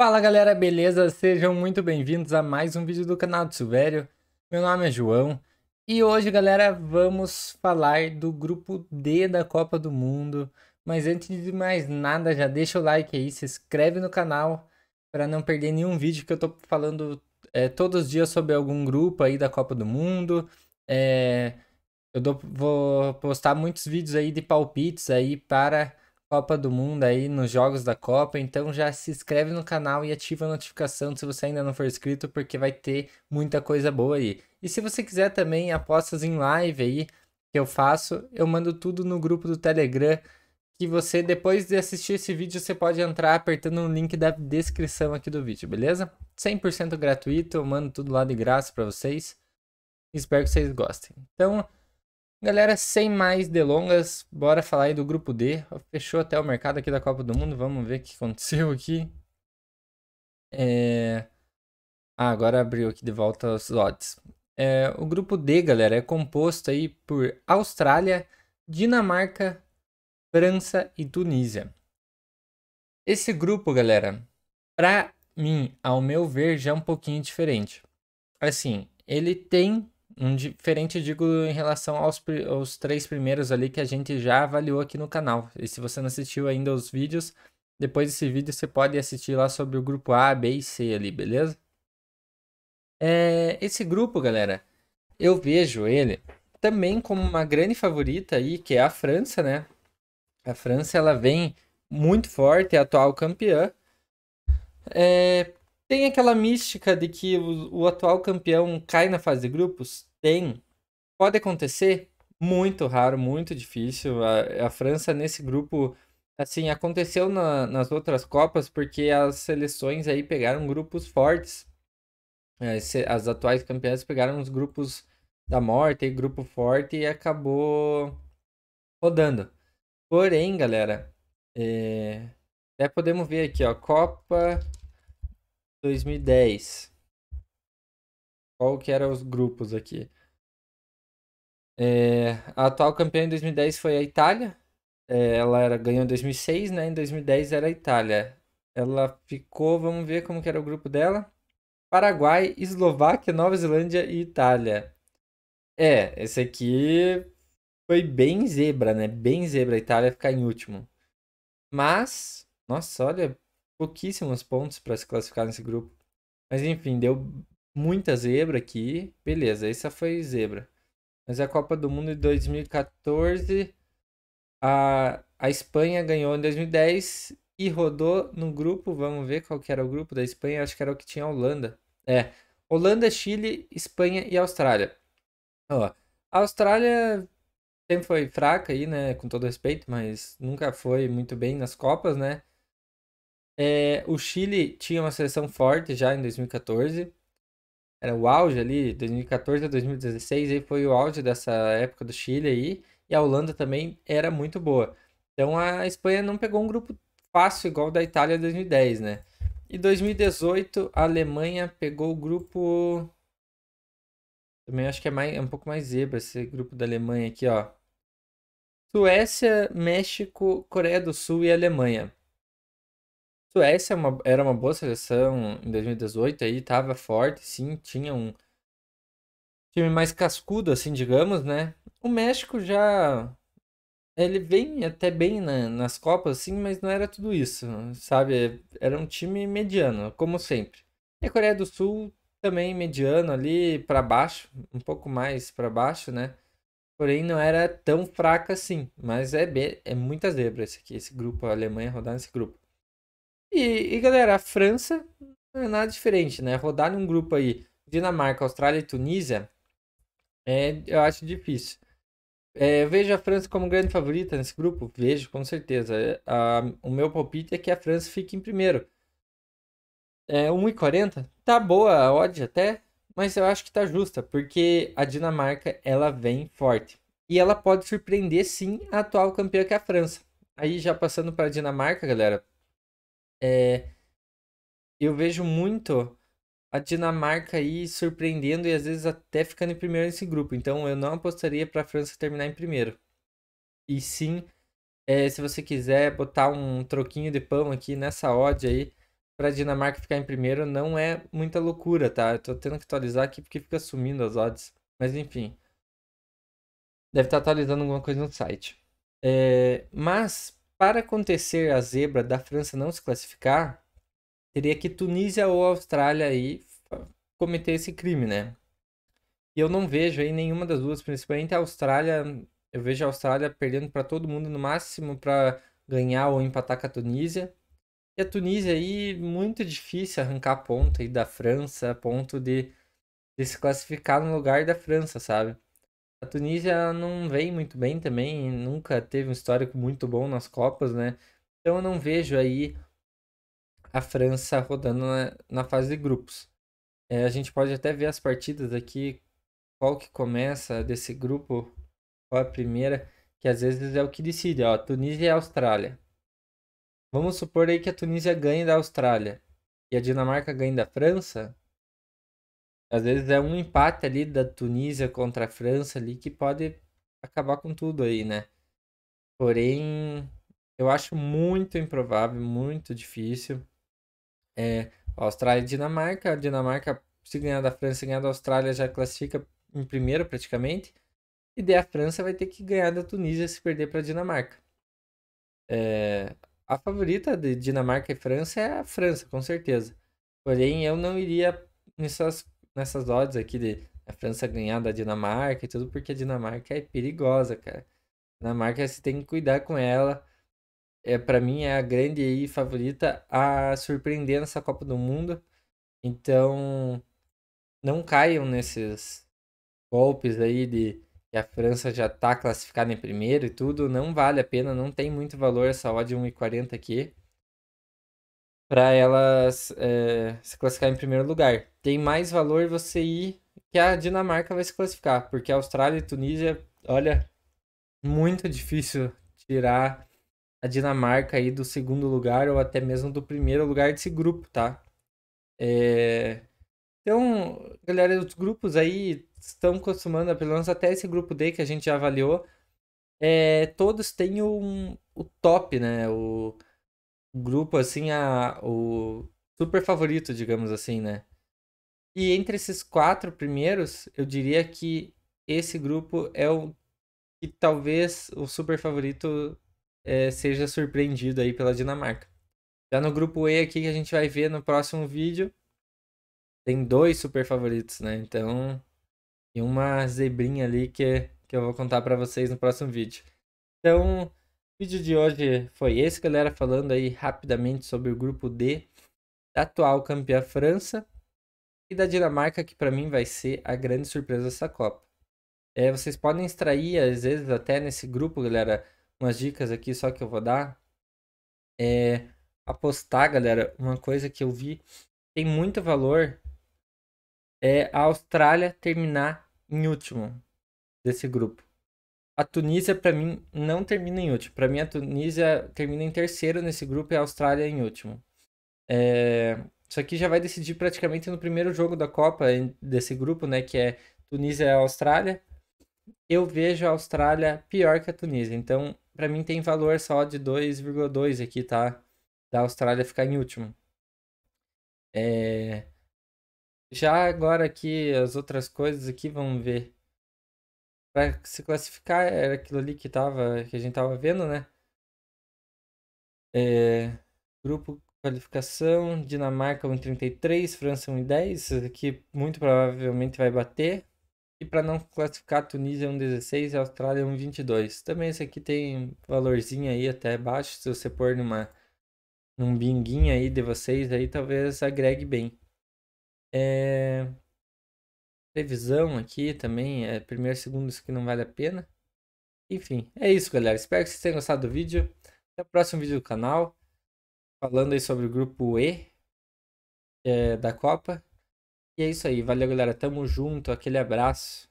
Fala galera, beleza? Sejam muito bem-vindos a mais um vídeo do canal do Silvério. Meu nome é João e hoje, galera, vamos falar do grupo D da Copa do Mundo. Mas antes de mais nada, já deixa o like aí, se inscreve no canal para não perder nenhum vídeo que eu tô falando é, todos os dias sobre algum grupo aí da Copa do Mundo. É, eu dou, vou postar muitos vídeos aí de palpites aí para Copa do Mundo aí, nos jogos da Copa. Então já se inscreve no canal e ativa a notificação se você ainda não for inscrito, porque vai ter muita coisa boa aí. E se você quiser também apostas em live aí, que eu faço, eu mando tudo no grupo do Telegram. Que você, depois de assistir esse vídeo, você pode entrar apertando o link da descrição aqui do vídeo, beleza? 100% gratuito, eu mando tudo lá de graça para vocês. Espero que vocês gostem. Então, Galera, sem mais delongas, bora falar aí do grupo D. Fechou até o mercado aqui da Copa do Mundo, vamos ver o que aconteceu aqui. É... Ah, agora abriu aqui de volta os odds. É, o grupo D, galera, é composto aí por Austrália, Dinamarca, França e Tunísia. Esse grupo, galera, pra mim, ao meu ver, já é um pouquinho diferente. Assim, ele tem um diferente, digo, em relação aos, aos três primeiros ali que a gente já avaliou aqui no canal. E se você não assistiu ainda os vídeos, depois desse vídeo você pode assistir lá sobre o grupo A, B e C ali, beleza? É, esse grupo, galera, eu vejo ele também como uma grande favorita aí, que é a França, né? A França, ela vem muito forte, é atual campeã. É, tem aquela mística de que o, o, atual campeão cai na fase de grupos? tem. Pode acontecer, muito raro, muito difícil. A, a França nesse grupo, assim, aconteceu na, nas outras Copas porque as seleções aí pegaram grupos fortes. É, as atuais campeãs pegaram os grupos da morte e grupo forte e acabou rodando. Porém, galera, é... até podemos ver aqui, ó, Copa 2010 qual que eram os grupos aqui. É, a atual campeã em 2010 foi a Itália. É, ela era, ganhou em 2006, né? Em 2010 era a Itália. Ela ficou, vamos ver como que era o grupo dela. Paraguai, Eslováquia, Nova Zelândia e Itália. É, esse aqui foi bem zebra, né? Bem zebra a Itália ficar em último. Mas, nossa, olha, pouquíssimos pontos para se classificar nesse grupo. Mas enfim, deu muita zebra aqui. Beleza, essa foi zebra. Mas a Copa do Mundo de 2014, a, a Espanha ganhou em 2010 e rodou no grupo. Vamos ver qual que era o grupo da Espanha. Acho que era o que tinha a Holanda. É, Holanda, Chile, Espanha e Austrália. Ó, a Austrália sempre foi fraca aí, né? Com todo respeito, mas nunca foi muito bem nas Copas, né? É, o Chile tinha uma seleção forte já em 2014 era o auge ali, 2014 a 2016, aí foi o auge dessa época do Chile aí, e a Holanda também era muito boa. Então a Espanha não pegou um grupo fácil igual da Itália 2010, né? E 2018 a Alemanha pegou o grupo também acho que é, mais, é um pouco mais zebra esse grupo da Alemanha aqui, ó. Suécia, México, Coreia do Sul e Alemanha. Suécia é uma, era uma boa seleção em 2018 aí, tava forte, sim, tinha um time mais cascudo, assim, digamos, né? O México já. Ele vem até bem na, nas Copas, assim, mas não era tudo isso, sabe? Era um time mediano, como sempre. E a Coreia do Sul também mediano ali para baixo, um pouco mais para baixo, né? Porém, não era tão fraca assim. Mas é, bem, é muita zebra esse aqui, esse grupo, a Alemanha rodar nesse grupo. E, e galera, a França não é nada diferente, né? Rodar num grupo aí, Dinamarca, Austrália e Tunísia, é, eu acho difícil. É, vejo a França como grande favorita nesse grupo? Vejo, com certeza. É, a, o meu palpite é que a França fique em primeiro. É, 1,40? Tá boa a odd até, mas eu acho que tá justa, porque a Dinamarca, ela vem forte. E ela pode surpreender, sim, a atual campeã que é a França. Aí, já passando para a Dinamarca, galera, é, eu vejo muito a Dinamarca aí surpreendendo e às vezes até ficando em primeiro nesse grupo. Então eu não apostaria para a França terminar em primeiro. E sim, é, se você quiser botar um troquinho de pão aqui nessa odd aí para a Dinamarca ficar em primeiro, não é muita loucura, tá? Eu tô tendo que atualizar aqui porque fica sumindo as odds. Mas enfim, deve estar tá atualizando alguma coisa no site. É, mas para acontecer a zebra da França não se classificar, teria que Tunísia ou Austrália aí cometer esse crime, né? E eu não vejo aí nenhuma das duas, principalmente a Austrália. Eu vejo a Austrália perdendo para todo mundo no máximo para ganhar ou empatar com a Tunísia. E a Tunísia aí muito difícil arrancar ponto aí da França, ponto de, de se classificar no lugar da França, sabe? A Tunísia não vem muito bem também, nunca teve um histórico muito bom nas Copas, né? Então eu não vejo aí a França rodando na, na fase de grupos. É, a gente pode até ver as partidas aqui, qual que começa desse grupo, qual é a primeira, que às vezes é o que decide, ó, Tunísia e Austrália. Vamos supor aí que a Tunísia ganhe da Austrália e a Dinamarca ganhe da França, às vezes é um empate ali da Tunísia contra a França ali que pode acabar com tudo aí, né? Porém, eu acho muito improvável, muito difícil. É, Austrália e Dinamarca. A Dinamarca, se ganhar da França e ganhar da Austrália, já classifica em primeiro praticamente. E daí a França vai ter que ganhar da Tunísia se perder para a Dinamarca. É, a favorita de Dinamarca e França é a França, com certeza. Porém, eu não iria nessas nessas odds aqui de a França ganhar da Dinamarca e tudo, porque a Dinamarca é perigosa, cara. A Dinamarca você tem que cuidar com ela. É, para mim é a grande aí favorita a surpreender nessa Copa do Mundo. Então, não caiam nesses golpes aí de que a França já tá classificada em primeiro e tudo, não vale a pena, não tem muito valor essa odd 1,40 aqui para elas é, se classificar em primeiro lugar tem mais valor você ir que a Dinamarca vai se classificar, porque a Austrália e Tunísia, olha, muito difícil tirar a Dinamarca aí do segundo lugar ou até mesmo do primeiro lugar desse grupo, tá? É... Então, galera, os grupos aí estão costumando, pelo menos até esse grupo D que a gente já avaliou, é, todos têm um, o top, né? O, o grupo, assim, a, o super favorito, digamos assim, né? E entre esses quatro primeiros, eu diria que esse grupo é o que talvez o super favorito é, seja surpreendido aí pela Dinamarca. Já no grupo E aqui que a gente vai ver no próximo vídeo, tem dois super favoritos, né? Então, e uma zebrinha ali que, que eu vou contar para vocês no próximo vídeo. Então, o vídeo de hoje foi esse, galera, falando aí rapidamente sobre o grupo D da atual campeã França, e da Dinamarca, que para mim vai ser a grande surpresa dessa Copa. É, vocês podem extrair, às vezes, até nesse grupo, galera, umas dicas aqui só que eu vou dar. É, apostar, galera, uma coisa que eu vi tem muito valor é a Austrália terminar em último desse grupo. A Tunísia, para mim, não termina em último. Para mim, a Tunísia termina em terceiro nesse grupo e a Austrália em último. É, isso aqui já vai decidir praticamente no primeiro jogo da Copa desse grupo, né? Que é Tunísia e Austrália. Eu vejo a Austrália pior que a Tunísia. Então, para mim tem valor só de 2,2 aqui, tá? Da Austrália ficar em último. É... Já agora aqui as outras coisas aqui, vamos ver. Para se classificar era aquilo ali que tava que a gente tava vendo, né? É... Grupo Qualificação, Dinamarca 1,33, França 1,10, que muito provavelmente vai bater. E para não classificar, Tunísia 1,16 Austrália 1,22. Também esse aqui tem valorzinho aí até baixo, se você pôr numa, num binguinho aí de vocês, aí talvez agregue bem. É... Previsão aqui também, é primeiro, segundo, isso aqui não vale a pena. Enfim, é isso, galera. Espero que vocês tenham gostado do vídeo. Até o próximo vídeo do canal falando aí sobre o grupo E é, da Copa. E é isso aí. Valeu, galera. Tamo junto. Aquele abraço.